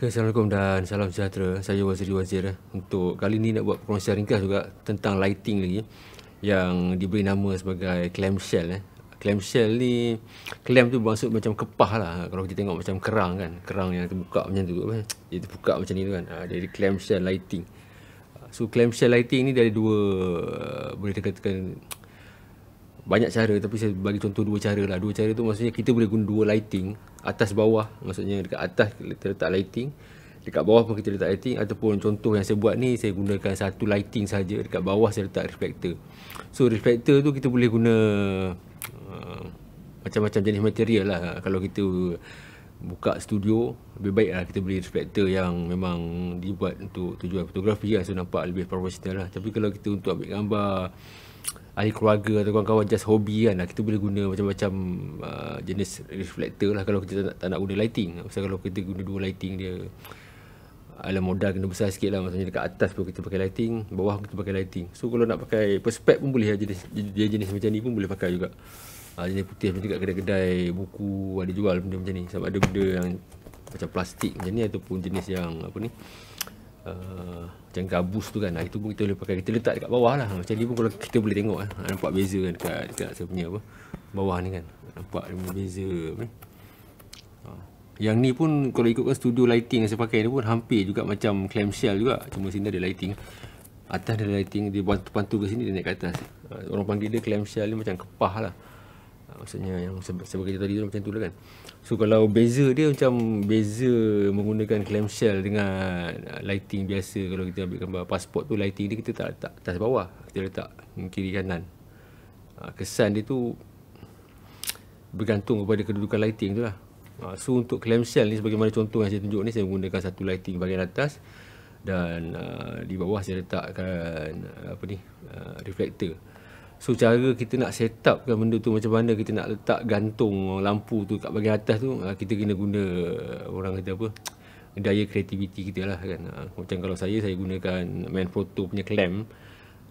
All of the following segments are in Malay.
Okay, Assalamualaikum dan salam sejahtera. Saya Wazir Wazir. Eh. Untuk kali ini nak buat perkongsian ringkas juga tentang lighting lagi eh, yang diberi nama sebagai clamshell. Eh. Clamshell ni, clam tu maksud macam kepah lah. Kalau kita tengok macam kerang kan. Kerang yang terbuka macam tu. apa? Eh, dia terbuka macam ni tu kan. Ah, jadi clamshell lighting. So clamshell lighting ni dari dua boleh dikatakan banyak cara tapi saya bagi contoh dua cara lah. Dua cara tu maksudnya kita boleh guna dua lighting atas bawah maksudnya dekat atas kita letak lighting dekat bawah pun kita letak lighting ataupun contoh yang saya buat ni saya gunakan satu lighting saja dekat bawah saya letak reflector so reflector tu kita boleh guna uh, macam-macam jenis material lah kalau kita buka studio lebih baik lah kita beli reflector yang memang dibuat untuk tujuan fotografi lah so nampak lebih professional lah tapi kalau kita untuk ambil gambar ahli keluarga atau kawan-kawan just hobi kan kita boleh guna macam-macam uh, jenis reflektor lah kalau kita tak nak, tak nak guna lighting sebab kalau kita guna dua lighting dia ala modal kena besar sikit lah maksudnya dekat atas pun kita pakai lighting bawah kita pakai lighting so kalau nak pakai perspek pun boleh lah jenis, dia jenis macam ni pun boleh pakai juga uh, jenis putih macam dekat kedai-kedai buku ada jual benda macam ni sebab ada benda yang macam plastik macam ni ataupun jenis yang apa ni Eh, macam gabus tu kan itu pun kita boleh pakai kita letak dekat bawah lah macam ni pun kalau kita boleh tengok kan ha, nampak beza kan dekat, dekat saya punya apa bawah ni kan nampak dia beza kan? yang ni pun kalau ikutkan studio lighting yang saya pakai ni pun hampir juga macam clamshell juga cuma sini ada lighting atas ada lighting dia bantu-bantu ke sini dia naik ke atas ha, orang panggil dia clamshell ni macam kepah lah maksudnya yang saya kata tadi tu macam tu lah kan so kalau beza dia macam beza menggunakan clamshell dengan uh, lighting biasa kalau kita ambil gambar pasport tu lighting dia kita tak letak atas bawah kita letak kiri kanan ah, kesan dia tu bergantung kepada kedudukan lighting tu lah ah, so untuk clamshell ni sebagaimana contoh yang saya tunjuk ni saya menggunakan satu lighting bahagian atas dan uh, di bawah saya letakkan uh, apa ni reflektor. So cara kita nak set up kan benda tu macam mana kita nak letak gantung lampu tu kat bahagian atas tu ah, kita kena guna eh, orang kata apa daya kreativiti kita lah kan. Ah, macam kalau saya saya gunakan main photo punya clamp.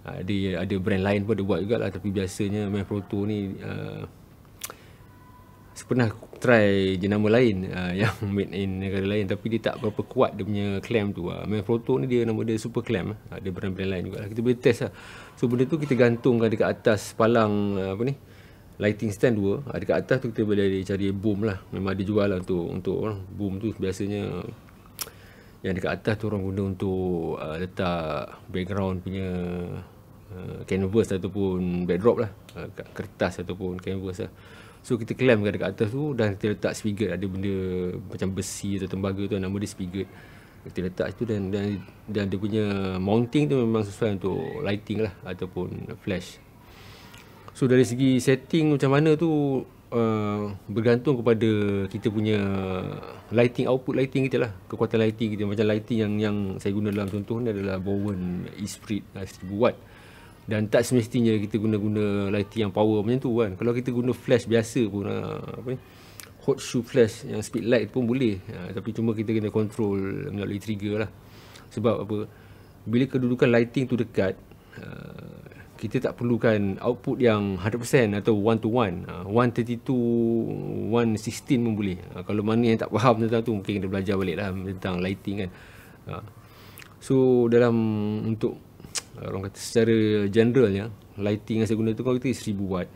Ada ah, ada brand lain pun ada buat jugaklah tapi biasanya main photo ni uh, saya pernah try jenama lain uh, yang made in negara lain tapi dia tak berapa kuat dia punya clamp tu uh. Ah, main proto ni dia nama dia super clamp uh, ah, dia brand-brand lain juga kita boleh test lah so benda tu kita gantungkan dekat atas palang uh, apa ni lighting stand dua uh, dekat atas tu kita boleh cari boom lah memang ada jual lah untuk, untuk uh, boom tu biasanya yang dekat atas tu orang guna untuk uh, letak background punya uh, canvas ataupun backdrop lah uh, kertas ataupun canvas lah So kita clamp kan dekat atas tu dan kita letak spigot ada benda macam besi atau tembaga tu nama dia spigot. Kita letak situ dan dan dan dia punya mounting tu memang sesuai untuk lighting lah ataupun flash. So dari segi setting macam mana tu uh, bergantung kepada kita punya lighting output lighting kita lah kekuatan lighting kita macam lighting yang yang saya guna dalam contoh ni adalah Bowen Esprit 1000 eh, watt dan tak semestinya kita guna-guna lighting yang power macam tu kan kalau kita guna flash biasa pun ha, apa ni hot shoe flash yang speed light pun boleh ha, tapi cuma kita kena control melalui trigger lah sebab apa bila kedudukan lighting tu dekat ha, kita tak perlukan output yang 100% atau 1 to 1 132 116 pun boleh kalau mana yang tak faham tentang tu mungkin kena belajar baliklah tentang lighting kan so dalam untuk orang kata secara generalnya lighting yang saya guna tu kau kata seribu watt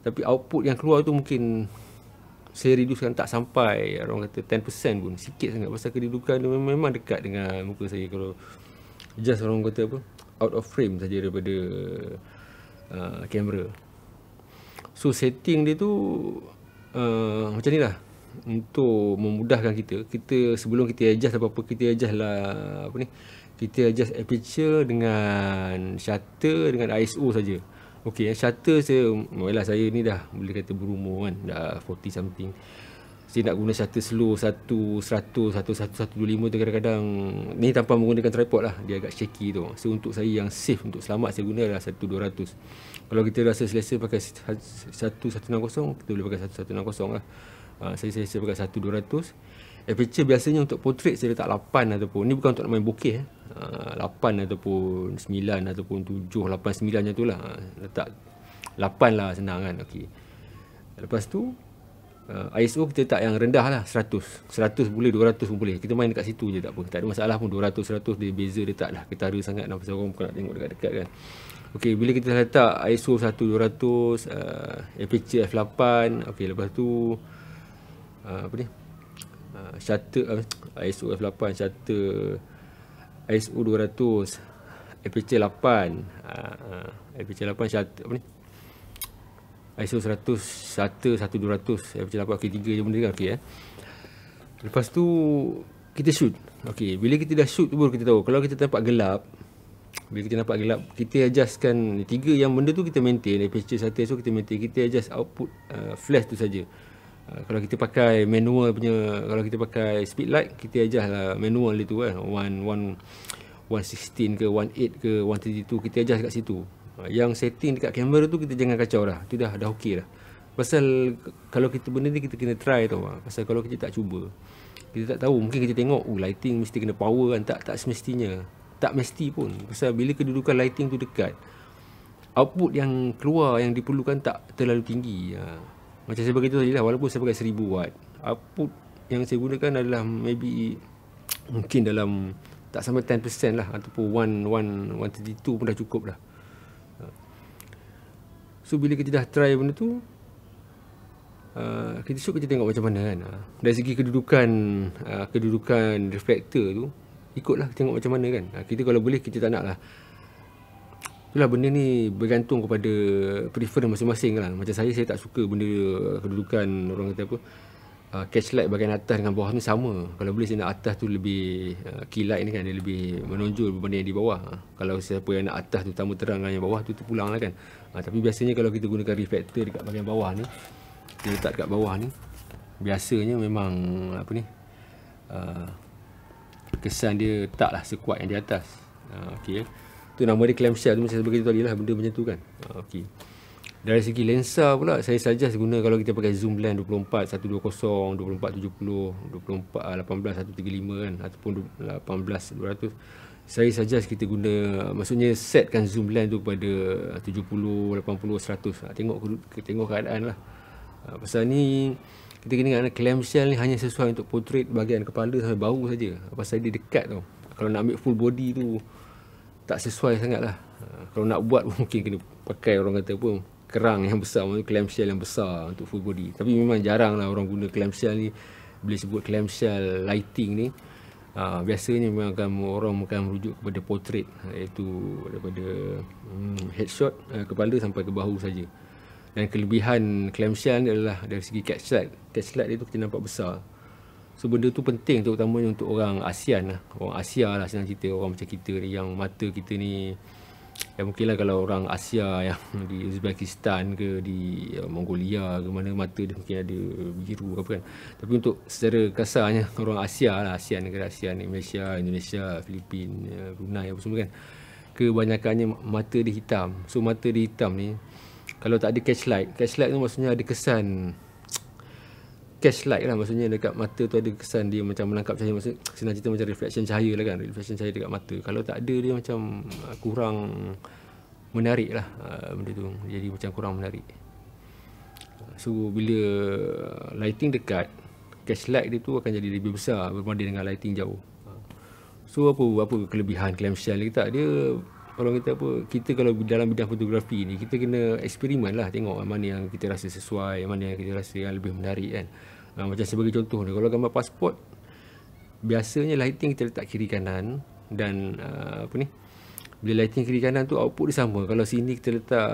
tapi output yang keluar tu mungkin saya reduce tak sampai orang kata 10% pun sikit sangat pasal kedudukan dia memang dekat dengan muka saya kalau just orang kata apa out of frame saja daripada uh, kamera so setting dia tu uh, macam ni lah untuk memudahkan kita kita sebelum kita adjust apa-apa kita adjust lah apa ni kita adjust aperture dengan shutter dengan ISO saja. Okey, eh, shutter saya wala oh, saya ni dah boleh kata berumur kan, dah 40 something. Saya nak guna shutter slow 1 100 1125 tu kadang-kadang ni tanpa menggunakan tripod lah, dia agak shaky tu. So untuk saya yang safe untuk selamat saya guna lah 1200. Kalau kita rasa selesa pakai 1160, ha, kita boleh pakai 1160 lah. Uh, saya selesa pakai 1200. Aperture biasanya untuk portrait saya letak 8 ataupun ni bukan untuk main bokeh eh. Eh, lapan 8 ataupun sembilan ataupun 7, 8, 9 macam tu lah. Letak lapan lah senang kan. Okay. Lepas tu, uh, eh, ISO kita letak yang rendah lah, seratus seratus boleh, 200 pun boleh. Kita main dekat situ je tak apa. Tak ada masalah pun, 200, 100 dia beza dia tak lah. Ketara sangat lah, pasal orang bukan nak tengok dekat-dekat kan. Okay, bila kita letak ISO 1, 200, uh, aperture F8, okay, lepas tu, uh, apa ni? Uh, shutter, uh, ISO F8, shutter, ISO 200 aperture 8 uh, aperture 8 shutter apa ni ISO 100 shutter 1200 aperture 8 ok 3 je benda kan ok eh lepas tu kita shoot ok bila kita dah shoot tu baru kita tahu kalau kita nampak gelap bila kita nampak gelap kita adjustkan tiga yang benda tu kita maintain aperture 1 ISO kita maintain kita adjust output uh, flash tu saja Ah, kalau kita pakai manual punya kalau kita pakai speed light kita ajar lah manual dia tu kan one, one, 116 ke 18 ke 132 kita ajar kat situ ah, yang setting dekat kamera tu kita jangan kacau dah tu dah dah okey dah pasal kalau kita benda ni kita kena try tau ah. pasal kalau kita tak cuba kita tak tahu mungkin kita tengok oh lighting mesti kena power kan tak tak semestinya tak mesti pun pasal bila kedudukan lighting tu dekat output yang keluar yang diperlukan tak terlalu tinggi macam saya beritahu tadi lah Walaupun saya pakai 1000 watt Output yang saya gunakan adalah Maybe Mungkin dalam Tak sampai 10% lah Ataupun 1, 1, 132 pun dah cukup lah So bila kita dah try benda tu Uh, kita suka kita tengok macam mana kan uh, dari segi kedudukan uh, kedudukan reflektor tu ikutlah tengok macam mana kan uh, kita kalau boleh kita tak nak lah Itulah benda ni bergantung kepada prefer masing-masing lah. Macam saya, saya tak suka benda kedudukan orang kata apa. Uh, catch light bagian atas dengan bawah ni sama kalau boleh saya nak atas tu lebih uh, key light ni kan dia lebih menonjol berbanding yang di bawah ha, kalau siapa yang nak atas tu utama terang dengan yang bawah tu terpulang lah kan ha, tapi biasanya kalau kita gunakan reflector dekat bagian bawah ni kita letak dekat bawah ni biasanya memang apa ni uh, kesan dia taklah sekuat yang di atas ha, okay, eh. Ya tu nama dia clamshell tu macam saya beritahu tadi lah benda macam tu kan ha, okey dari segi lensa pula saya saja guna kalau kita pakai zoom lens 24 120 24 70 24 18 135 kan ataupun 18 200 saya saja kita guna maksudnya setkan zoom lens tu pada 70 80 100 ha, tengok tengok keadaan lah ha, pasal ni kita kena ingat lah, clamshell ni hanya sesuai untuk portrait bahagian kepala sampai bahu saja ah, pasal dia dekat tau kalau nak ambil full body tu tak sesuai sangat lah. Uh, kalau nak buat mungkin kena pakai orang kata pun kerang yang besar, clamshell yang besar untuk full body. Tapi memang jarang lah orang guna clamshell ni. Boleh sebut clamshell lighting ni. Uh, biasanya memang akan, orang akan merujuk kepada portrait ha, iaitu daripada hmm, headshot uh, kepala sampai ke bahu saja. Dan kelebihan clamshell ni adalah dari segi catchlight. Catchlight Catch light dia tu kita nampak besar. So benda tu penting terutamanya untuk orang ASEAN lah. Orang Asia lah senang cerita. Orang macam kita ni yang mata kita ni. Ya mungkin lah kalau orang Asia yang di Uzbekistan ke di ya, Mongolia ke mana mata dia mungkin ada biru ke apa kan. Tapi untuk secara kasarnya orang Asia lah. Asia negara Asia, ni. Malaysia, Indonesia, Filipina, ya, Brunei apa semua kan. Kebanyakannya mata dia hitam. So mata dia hitam ni kalau tak ada catchlight, catchlight Catch tu maksudnya ada kesan cash light lah maksudnya dekat mata tu ada kesan dia macam menangkap cahaya maksudnya senang cerita macam reflection cahaya lah kan reflection cahaya dekat mata kalau tak ada dia macam uh, kurang menarik lah uh, benda tu jadi macam kurang menarik so bila lighting dekat cash light dia tu akan jadi lebih besar berbanding dengan lighting jauh so apa apa kelebihan clamshell ni tak dia kalau kita apa kita kalau dalam bidang fotografi ni kita kena eksperimen lah tengok mana yang kita rasa sesuai mana yang kita rasa yang lebih menarik kan ha, macam sebagai contoh ni kalau gambar pasport biasanya lighting kita letak kiri kanan dan uh, apa ni bila lighting kiri kanan tu output dia sama kalau sini kita letak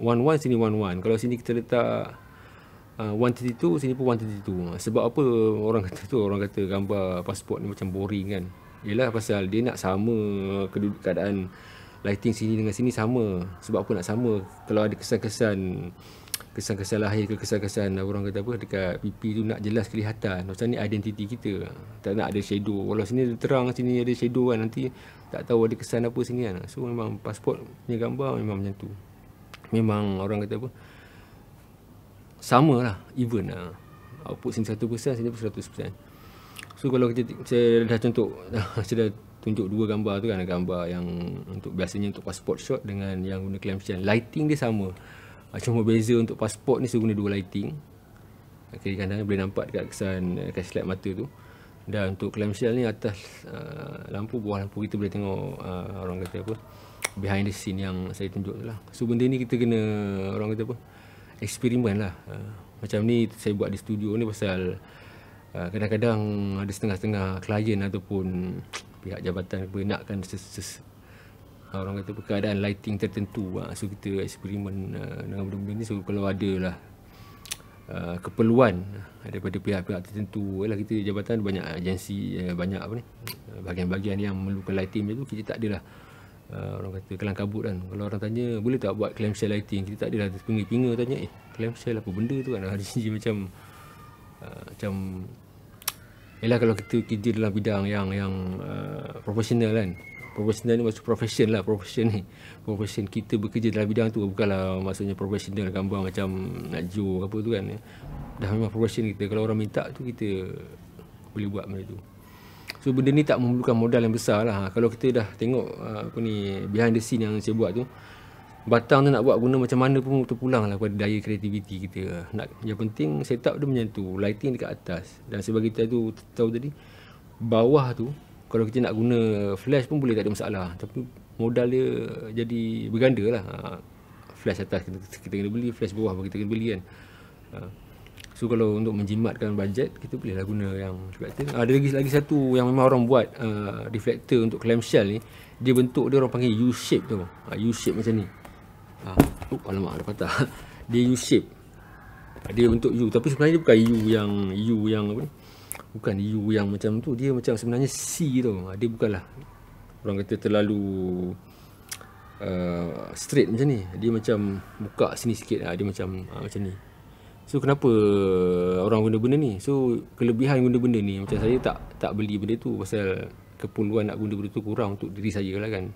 1 sini 1-1 kalau sini kita letak uh, ah, 132 sini pun 132 sebab apa orang kata tu orang kata gambar pasport ni macam boring kan ialah pasal dia nak sama keadaan uh, lighting sini dengan sini sama sebab apa nak sama kalau ada kesan-kesan kesan-kesan lahir ke kesan-kesan orang kata apa dekat pipi tu nak jelas kelihatan macam ni identiti kita tak nak ada shadow walau sini terang sini ada shadow kan nanti tak tahu ada kesan apa sini kan so memang pasport punya gambar memang macam tu memang orang kata apa sama lah even lah output sini 1% sini pun 100% so kalau kita saya dah contoh saya dah tunjuk dua gambar tu kan gambar yang untuk biasanya untuk passport shot dengan yang guna clamshell lighting dia sama ah, cuma beza untuk passport ni saya guna dua lighting kiri kadang-kadang boleh nampak dekat kesan eh, kat slide mata tu dan untuk clamshell ni atas uh, lampu buah lampu kita boleh tengok uh, orang kata apa behind the scene yang saya tunjuk tu lah so benda ni kita kena orang kata apa eksperimen lah uh, macam ni saya buat di studio ni pasal uh, Ah, kadang-kadang ada setengah-setengah klien ataupun pihak jabatan berkenakan ses orang kata keadaan lighting tertentu ah, so kita eksperimen ah, dengan benda-benda ni so kalau ada lah keperluan daripada pihak-pihak tertentu ialah kita jabatan banyak agensi eh, banyak apa ni bahagian-bahagian yang memerlukan lighting macam tu kita tak adalah orang kata kelang kabut kan kalau orang tanya boleh tak buat clamshell lighting kita tak adalah pinga-pinga tanya eh clamshell apa benda tu kan ada macam Uh, macam ialah kalau kita kerja dalam bidang yang yang uh, profesional kan profesional ni maksud profession lah profession ni profession kita bekerja dalam bidang tu bukanlah maksudnya profesional gambar macam nak jual apa tu kan dah memang profession kita kalau orang minta tu kita boleh buat benda tu so benda ni tak memerlukan modal yang besar lah ha, kalau kita dah tengok uh, apa ni behind the scene yang saya buat tu batang tu nak buat guna macam mana pun tu pulang lah kepada daya kreativiti kita nak yang penting setup dia macam tu lighting dekat atas dan sebab kita tu tahu tadi bawah tu kalau kita nak guna flash pun boleh tak ada masalah tapi modal dia jadi berganda lah ha, flash atas kita, kita kena beli flash bawah pun kita kena beli kan ha. so kalau untuk menjimatkan bajet kita boleh lah guna yang reflector ha, ada lagi lagi satu yang memang orang buat uh, reflector untuk clamshell ni dia bentuk dia orang panggil U shape tu U shape macam ni Ah, uh, alamak ada patah. Dia U shape. Dia untuk U tapi sebenarnya dia bukan U yang U yang apa ni? Bukan U yang macam tu. Dia macam sebenarnya C tu. Ah, dia bukanlah orang kata terlalu uh, straight macam ni. Dia macam buka sini sikit. Ah, dia macam uh, macam ni. So kenapa orang guna benda ni? So kelebihan guna benda ni macam saya tak tak beli benda tu pasal keperluan nak guna benda tu kurang untuk diri saya lah kan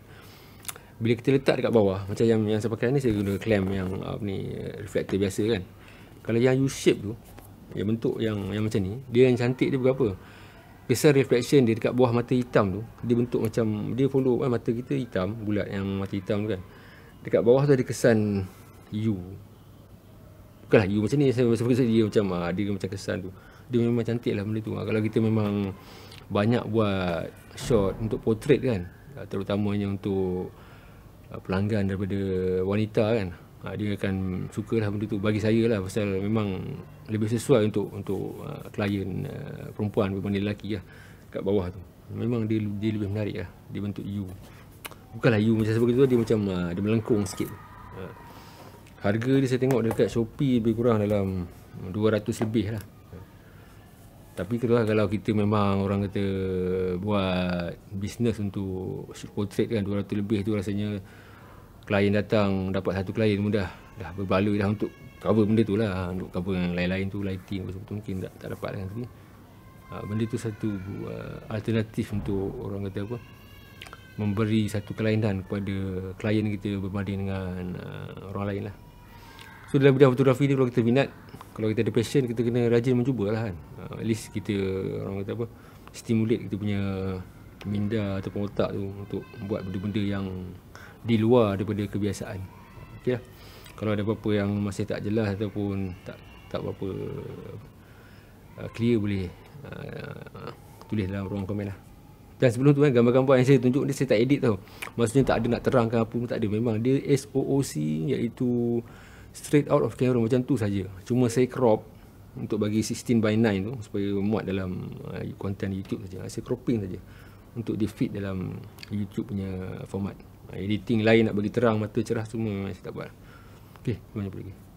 bila kita letak dekat bawah macam yang yang saya pakai ni saya guna clamp yang apa ni reflektor biasa kan kalau yang U shape tu yang bentuk yang yang macam ni dia yang cantik dia berapa besar reflection dia dekat bawah mata hitam tu dia bentuk macam dia follow kan mata kita hitam bulat yang mata hitam tu kan dekat bawah tu ada kesan U bukanlah U macam ni saya sebut dia macam ah, dia macam kesan tu dia memang cantik lah benda tu ah, kalau kita memang banyak buat shot untuk portrait kan ah, terutamanya untuk Uh, pelanggan daripada wanita kan ah, dia akan sukalah benda tu bagi saya lah pasal memang lebih sesuai untuk untuk uh, klien uh, perempuan berbanding lelaki lah kat bawah tu memang dia, dia lebih menarik lah dia bentuk you bukanlah U macam sebab tu dia macam dia melengkung sikit ah, harga dia saya tengok dekat Shopee lebih kurang dalam 200 lebih lah tapi kedua lah kalau kita memang orang kata buat bisnes untuk portrait kan 200 lebih tu rasanya klien datang dapat satu klien mudah dah berbaloi dah untuk cover benda tu lah ha, untuk cover yang lain-lain tu lighting apa mungkin tak, tak dapat dengan tapi ha, benda tu satu alternatif untuk orang kata apa memberi satu kelainan kepada klien kita berbanding dengan ha, orang lain lah so dalam bidang fotografi ni kalau kita minat kalau kita ada passion kita kena rajin mencubalah kan uh, at least kita orang kata apa stimulate kita punya minda ataupun otak tu untuk buat benda-benda yang di luar daripada kebiasaan okeylah kalau ada apa-apa yang masih tak jelas ataupun tak tak apa-apa uh, ah, clear boleh uh, tulis dalam ruang komen lah dan sebelum tu kan gambar-gambar yang saya tunjuk ni saya tak edit tau maksudnya tak ada nak terangkan apa pun tak ada memang dia SOOC iaitu straight out of camera macam tu saja. Cuma saya crop untuk bagi 16 by 9 tu supaya muat dalam uh, content YouTube saja. Saya cropping saja untuk di fit dalam YouTube punya format. Uh, editing lain nak bagi terang mata cerah semua saya tak buat. Okey, banyak pergi.